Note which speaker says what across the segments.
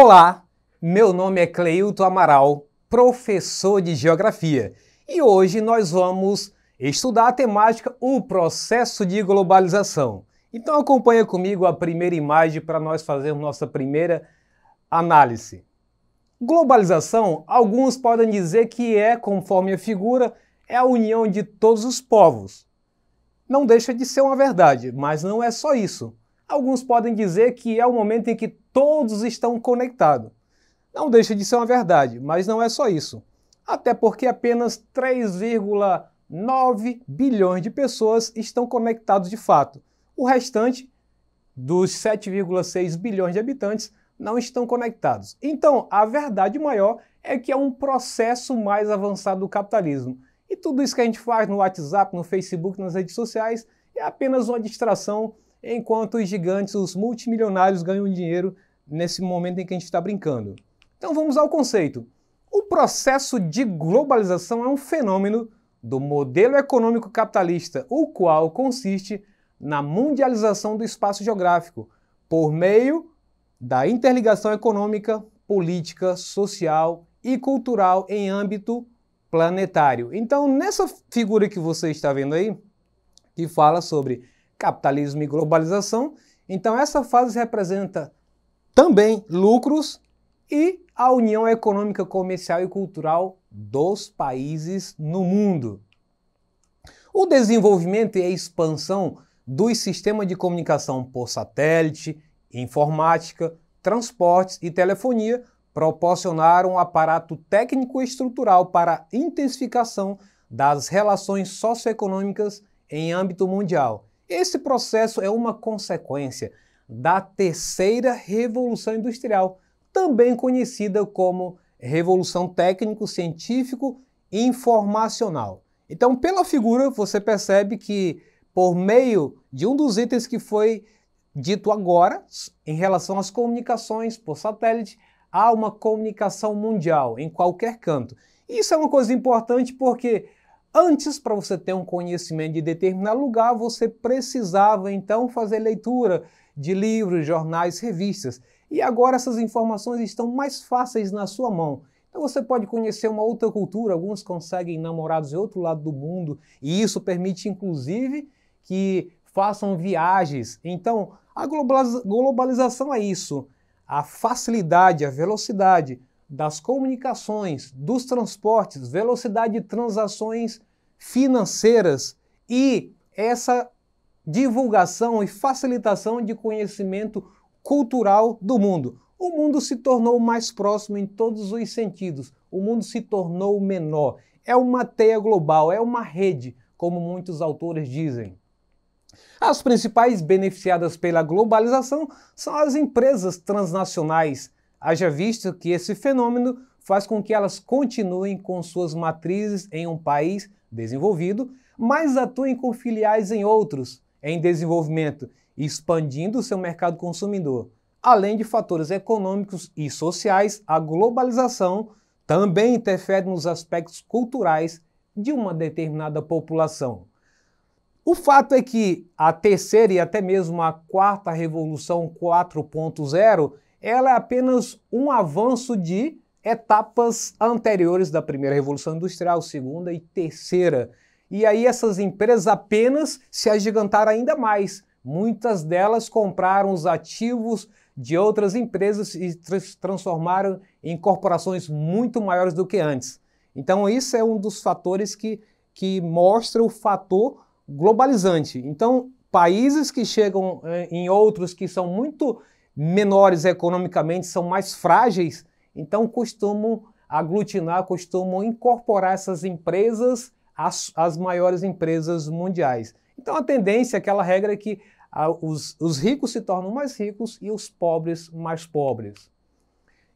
Speaker 1: Olá, meu nome é Cleilton Amaral, professor de Geografia, e hoje nós vamos estudar a temática O Processo de Globalização. Então acompanha comigo a primeira imagem para nós fazermos nossa primeira análise. Globalização, alguns podem dizer que é, conforme a figura, é a união de todos os povos. Não deixa de ser uma verdade, mas não é só isso. Alguns podem dizer que é o momento em que todos estão conectados. Não deixa de ser uma verdade, mas não é só isso. Até porque apenas 3,9 bilhões de pessoas estão conectados de fato. O restante, dos 7,6 bilhões de habitantes, não estão conectados. Então, a verdade maior é que é um processo mais avançado do capitalismo. E tudo isso que a gente faz no WhatsApp, no Facebook, nas redes sociais, é apenas uma distração enquanto os gigantes, os multimilionários ganham dinheiro nesse momento em que a gente está brincando. Então vamos ao conceito. O processo de globalização é um fenômeno do modelo econômico capitalista, o qual consiste na mundialização do espaço geográfico por meio da interligação econômica, política, social e cultural em âmbito planetário. Então, nessa figura que você está vendo aí, que fala sobre capitalismo e globalização. Então, essa fase representa também lucros e a união econômica, comercial e cultural dos países no mundo. O desenvolvimento e a expansão dos sistemas de comunicação por satélite, informática, transportes e telefonia proporcionaram um aparato técnico estrutural para a intensificação das relações socioeconômicas em âmbito mundial. Esse processo é uma consequência da terceira revolução industrial, também conhecida como revolução técnico-científico e informacional. Então, pela figura, você percebe que por meio de um dos itens que foi dito agora em relação às comunicações por satélite, há uma comunicação mundial em qualquer canto. Isso é uma coisa importante porque Antes, para você ter um conhecimento de determinado lugar, você precisava então fazer leitura de livros, jornais, revistas. E agora essas informações estão mais fáceis na sua mão. Então você pode conhecer uma outra cultura, alguns conseguem namorados de outro lado do mundo, e isso permite inclusive que façam viagens. Então, a globalização é isso, a facilidade, a velocidade das comunicações, dos transportes, velocidade de transações financeiras e essa divulgação e facilitação de conhecimento cultural do mundo. O mundo se tornou mais próximo em todos os sentidos, o mundo se tornou menor. É uma teia global, é uma rede, como muitos autores dizem. As principais beneficiadas pela globalização são as empresas transnacionais. Haja visto que esse fenômeno faz com que elas continuem com suas matrizes em um país desenvolvido, mas atuem com filiais em outros em desenvolvimento, expandindo seu mercado consumidor. Além de fatores econômicos e sociais, a globalização também interfere nos aspectos culturais de uma determinada população. O fato é que a terceira e até mesmo a quarta revolução 4.0, ela é apenas um avanço de etapas anteriores da primeira revolução industrial, segunda e terceira. E aí essas empresas apenas se agigantaram ainda mais. Muitas delas compraram os ativos de outras empresas e se transformaram em corporações muito maiores do que antes. Então isso é um dos fatores que, que mostra o fator globalizante. Então países que chegam eh, em outros que são muito menores economicamente, são mais frágeis, então, costumo aglutinar, costumo incorporar essas empresas às, às maiores empresas mundiais. Então, a tendência, aquela regra é que ah, os, os ricos se tornam mais ricos e os pobres mais pobres.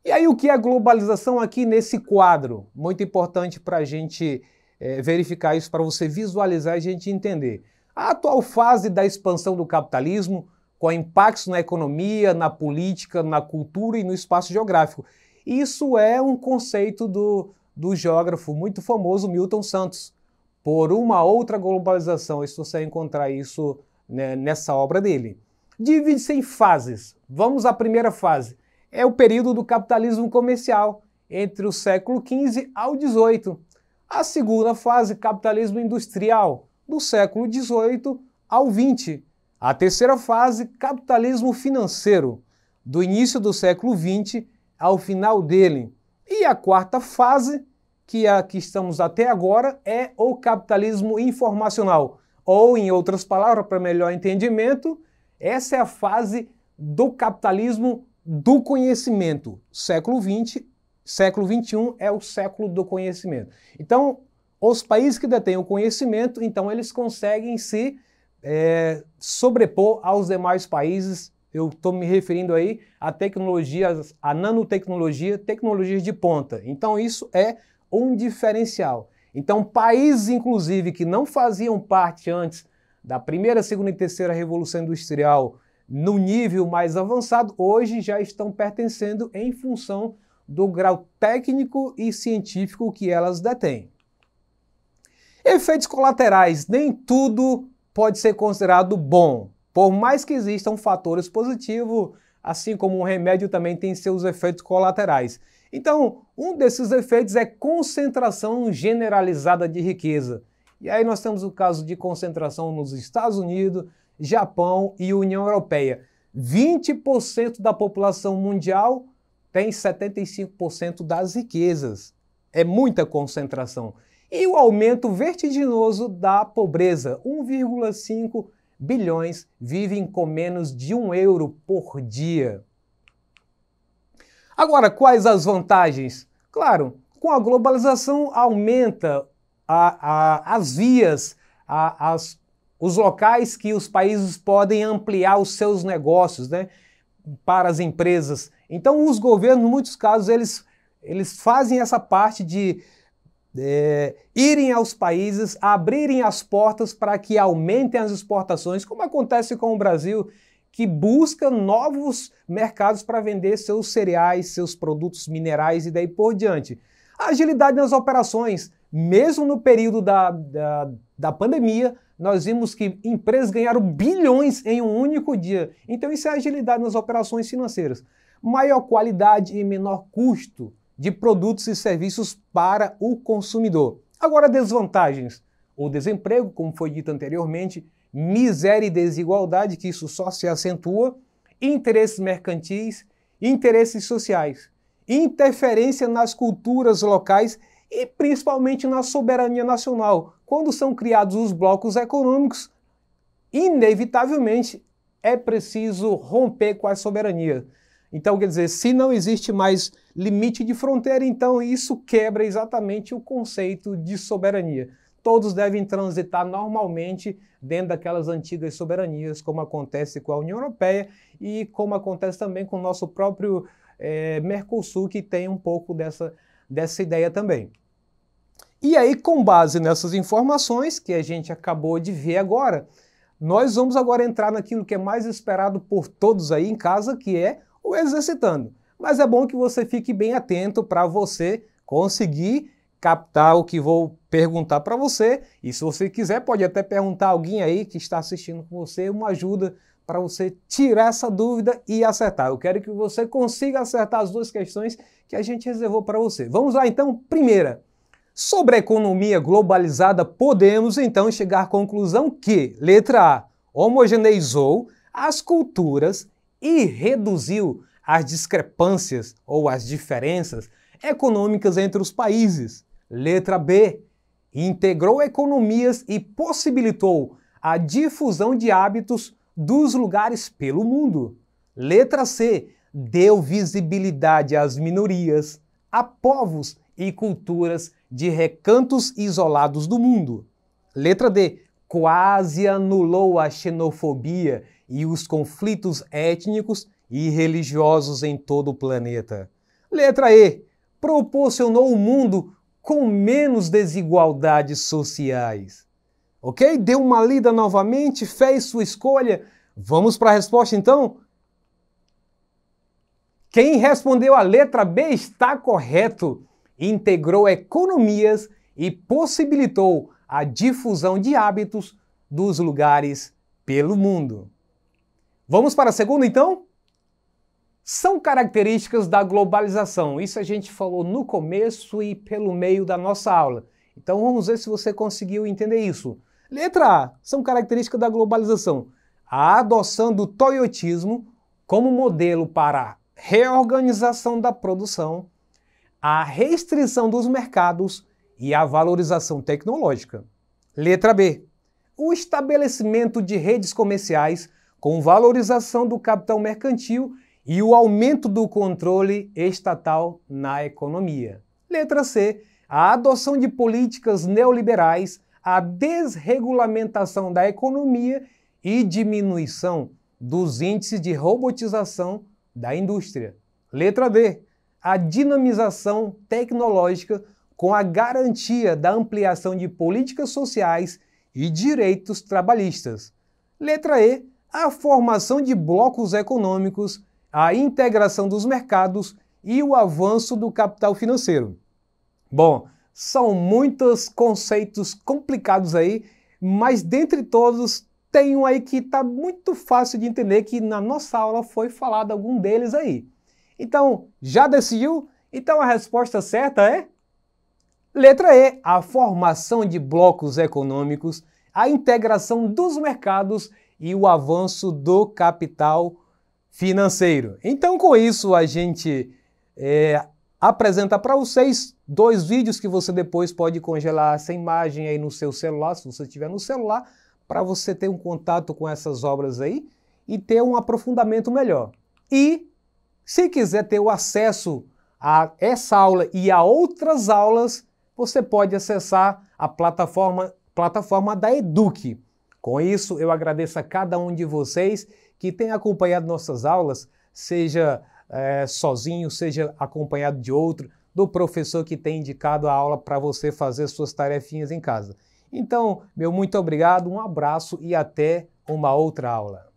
Speaker 1: E aí, o que é a globalização aqui nesse quadro? Muito importante para a gente é, verificar isso, para você visualizar e a gente entender. A atual fase da expansão do capitalismo, com impactos na economia, na política, na cultura e no espaço geográfico. Isso é um conceito do, do geógrafo muito famoso Milton Santos. Por uma outra globalização, se você encontrar isso né, nessa obra dele. Divide-se em fases. Vamos à primeira fase. É o período do capitalismo comercial, entre o século XV ao XVIII. A segunda fase, capitalismo industrial, do século XVIII ao XX. A terceira fase, capitalismo financeiro, do início do século XX ao final dele. E a quarta fase, que é a que estamos até agora, é o capitalismo informacional. Ou, em outras palavras, para melhor entendimento, essa é a fase do capitalismo do conhecimento. Século XX, século XXI é o século do conhecimento. Então, os países que detêm o conhecimento, então eles conseguem se é, sobrepor aos demais países eu estou me referindo aí a tecnologias, a nanotecnologia, tecnologias de ponta. Então isso é um diferencial. Então países, inclusive, que não faziam parte antes da primeira, segunda e terceira revolução industrial no nível mais avançado, hoje já estão pertencendo em função do grau técnico e científico que elas detêm. Efeitos colaterais, nem tudo pode ser considerado bom. Por mais que existam fatores positivos, assim como um remédio também tem seus efeitos colaterais. Então, um desses efeitos é concentração generalizada de riqueza. E aí nós temos o caso de concentração nos Estados Unidos, Japão e União Europeia. 20% da população mundial tem 75% das riquezas. É muita concentração. E o aumento vertiginoso da pobreza, 1,5 bilhões vivem com menos de um euro por dia. Agora, quais as vantagens? Claro, com a globalização aumenta a, a, as vias, a, as, os locais que os países podem ampliar os seus negócios né, para as empresas. Então, os governos, em muitos casos, eles, eles fazem essa parte de é, irem aos países, abrirem as portas para que aumentem as exportações, como acontece com o Brasil, que busca novos mercados para vender seus cereais, seus produtos minerais e daí por diante. agilidade nas operações, mesmo no período da, da, da pandemia, nós vimos que empresas ganharam bilhões em um único dia. Então, isso é agilidade nas operações financeiras. Maior qualidade e menor custo de produtos e serviços para o consumidor. Agora, desvantagens: o desemprego, como foi dito anteriormente, miséria e desigualdade, que isso só se acentua, interesses mercantis, interesses sociais, interferência nas culturas locais e principalmente na soberania nacional. Quando são criados os blocos econômicos, inevitavelmente é preciso romper com a soberania. Então, quer dizer, se não existe mais limite de fronteira, então isso quebra exatamente o conceito de soberania. Todos devem transitar normalmente dentro daquelas antigas soberanias, como acontece com a União Europeia e como acontece também com o nosso próprio é, Mercosul, que tem um pouco dessa, dessa ideia também. E aí, com base nessas informações que a gente acabou de ver agora, nós vamos agora entrar naquilo que é mais esperado por todos aí em casa, que é ou exercitando. Mas é bom que você fique bem atento para você conseguir captar o que vou perguntar para você. E se você quiser, pode até perguntar alguém aí que está assistindo com você uma ajuda para você tirar essa dúvida e acertar. Eu quero que você consiga acertar as duas questões que a gente reservou para você. Vamos lá então, primeira. Sobre a economia globalizada, podemos então chegar à conclusão que, letra A, homogeneizou as culturas e reduziu as discrepâncias ou as diferenças econômicas entre os países. Letra B. Integrou economias e possibilitou a difusão de hábitos dos lugares pelo mundo. Letra C. Deu visibilidade às minorias, a povos e culturas de recantos isolados do mundo. Letra D. Quase anulou a xenofobia e os conflitos étnicos e religiosos em todo o planeta. Letra E. Proporcionou o um mundo com menos desigualdades sociais. Ok? Deu uma lida novamente, fez sua escolha. Vamos para a resposta então? Quem respondeu a letra B está correto. Integrou economias e possibilitou a difusão de hábitos dos lugares pelo mundo. Vamos para a segunda então? São características da globalização. Isso a gente falou no começo e pelo meio da nossa aula. Então vamos ver se você conseguiu entender isso. Letra A. São características da globalização. A adoção do toyotismo como modelo para reorganização da produção, a restrição dos mercados e a valorização tecnológica. Letra B. O estabelecimento de redes comerciais com valorização do capital mercantil e o aumento do controle estatal na economia. Letra C. A adoção de políticas neoliberais, a desregulamentação da economia e diminuição dos índices de robotização da indústria. Letra D. A dinamização tecnológica com a garantia da ampliação de políticas sociais e direitos trabalhistas. Letra E a formação de blocos econômicos, a integração dos mercados e o avanço do capital financeiro. Bom, são muitos conceitos complicados aí, mas dentre todos tem um aí que está muito fácil de entender que na nossa aula foi falado algum deles aí. Então, já decidiu? Então a resposta certa é letra E, a formação de blocos econômicos, a integração dos mercados e o avanço do capital financeiro. Então, com isso, a gente é, apresenta para vocês dois vídeos que você depois pode congelar essa imagem aí no seu celular, se você tiver no celular, para você ter um contato com essas obras aí e ter um aprofundamento melhor. E se quiser ter o acesso a essa aula e a outras aulas, você pode acessar a plataforma, plataforma da Eduque. Com isso, eu agradeço a cada um de vocês que tem acompanhado nossas aulas, seja é, sozinho, seja acompanhado de outro, do professor que tem indicado a aula para você fazer suas tarefinhas em casa. Então, meu muito obrigado, um abraço e até uma outra aula.